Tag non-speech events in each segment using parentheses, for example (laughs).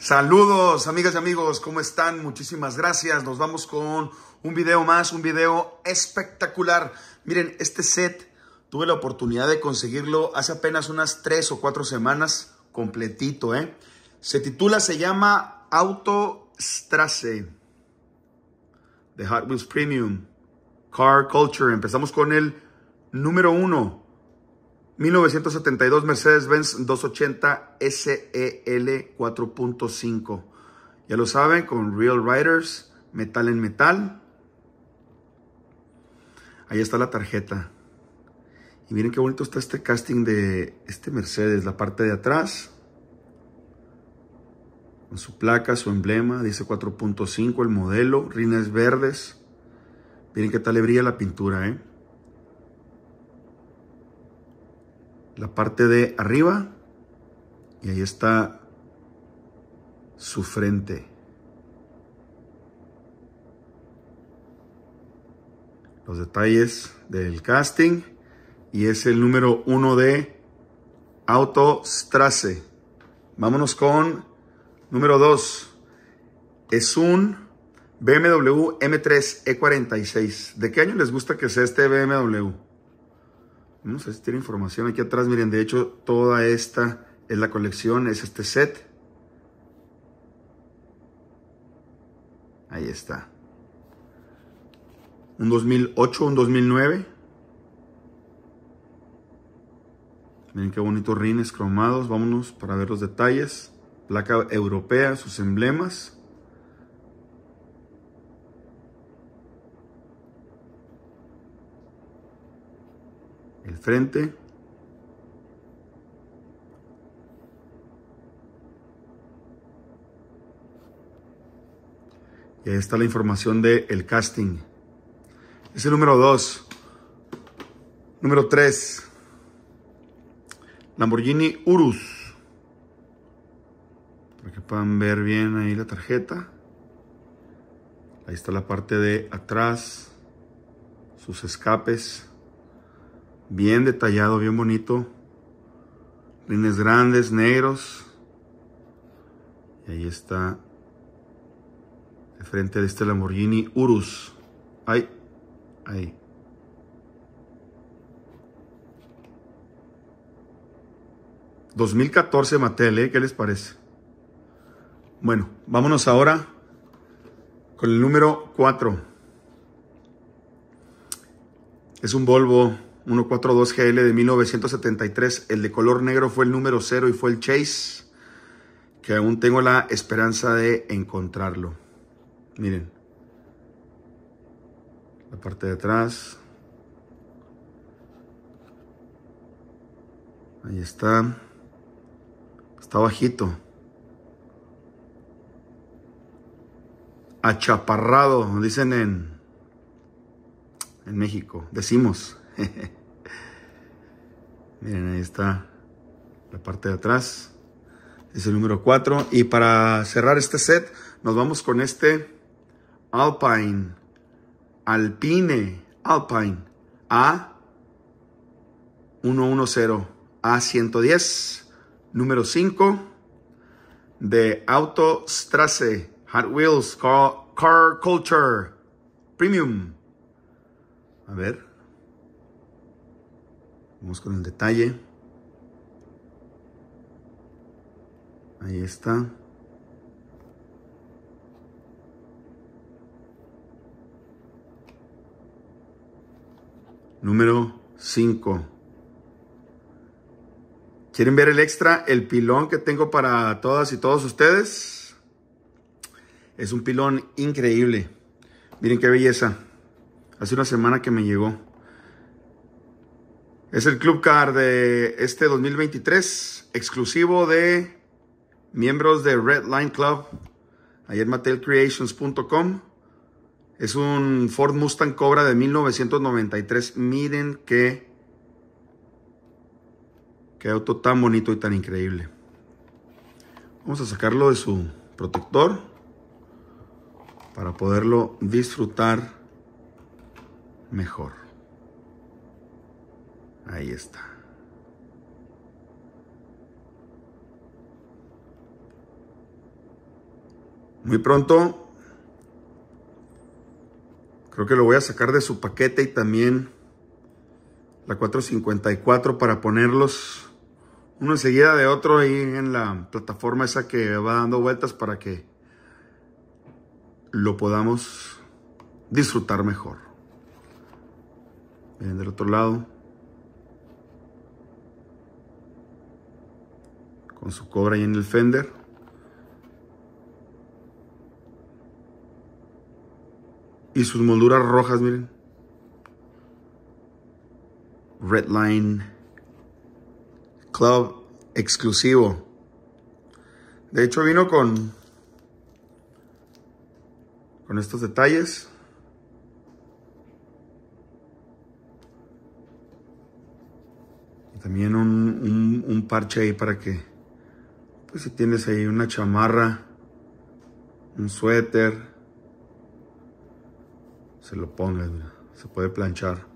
Saludos amigas y amigos, ¿cómo están? Muchísimas gracias. Nos vamos con un video más, un video espectacular. Miren, este set tuve la oportunidad de conseguirlo hace apenas unas tres o cuatro semanas, completito, ¿eh? Se titula, se llama Autostrasse de Hot Wheels Premium Car Culture. Empezamos con el número uno. 1972 Mercedes-Benz 280 SEL 4.5. Ya lo saben, con Real Riders, metal en metal. Ahí está la tarjeta. Y miren qué bonito está este casting de este Mercedes, la parte de atrás. Con su placa, su emblema, dice 4.5, el modelo, rines verdes. Miren qué tal le brilla la pintura, ¿eh? la parte de arriba y ahí está su frente. Los detalles del casting y es el número uno de Autostrace. Vámonos con número 2. Es un BMW M3 E46. ¿De qué año les gusta que sea este BMW? Vamos a tiene información aquí atrás. Miren, de hecho, toda esta es la colección, es este set. Ahí está. Un 2008, un 2009. Miren qué bonitos rines cromados. Vámonos para ver los detalles. Placa europea, sus emblemas. frente. Y ahí está la información del el casting. Es el número 2. Número 3. Lamborghini Urus. Para que puedan ver bien ahí la tarjeta. Ahí está la parte de atrás. Sus escapes. Bien detallado, bien bonito. Rines grandes, negros. Y ahí está. De frente de este Lamborghini Urus. Ahí. Ahí. ¿2014 Mattel, ¿eh? ¿Qué les parece? Bueno, vámonos ahora con el número 4. Es un Volvo 142GL de 1973. El de color negro fue el número 0 y fue el Chase, que aún tengo la esperanza de encontrarlo. Miren. La parte de atrás. Ahí está. Está bajito. Achaparrado, dicen en, en México. Decimos. (laughs) Miren, ahí está la parte de atrás. Es el número 4. Y para cerrar este set, nos vamos con este Alpine. Alpine. Alpine. A110. A110. Número 5. De Autostrase, Hot Wheels. Car, Car Culture. Premium. A ver. Vamos con el detalle. Ahí está. Número 5. ¿Quieren ver el extra? El pilón que tengo para todas y todos ustedes. Es un pilón increíble. Miren qué belleza. Hace una semana que me llegó. Es el Club Car de este 2023, exclusivo de miembros de Red Line Club, ayer MattelCreations.com. Es un Ford Mustang Cobra de 1993. Miren qué, qué auto tan bonito y tan increíble. Vamos a sacarlo de su protector para poderlo disfrutar mejor. Ahí está. Muy pronto. Creo que lo voy a sacar de su paquete y también la 454 para ponerlos uno enseguida de otro ahí en la plataforma esa que va dando vueltas para que lo podamos disfrutar mejor. Miren del otro lado. con su cobra y en el fender. Y sus molduras rojas, miren. Redline Club exclusivo. De hecho vino con con estos detalles. también un parche ahí para que pues si tienes ahí una chamarra, un suéter, se lo pongas, se puede planchar.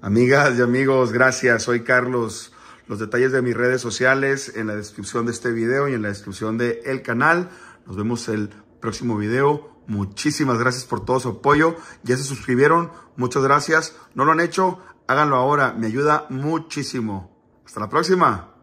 Amigas y amigos, gracias. Soy Carlos. Los detalles de mis redes sociales en la descripción de este video y en la descripción del el canal. Nos vemos el próximo video. Muchísimas gracias por todo su apoyo. Ya se suscribieron. Muchas gracias. ¿No lo han hecho? Háganlo ahora. Me ayuda muchísimo. Hasta la próxima.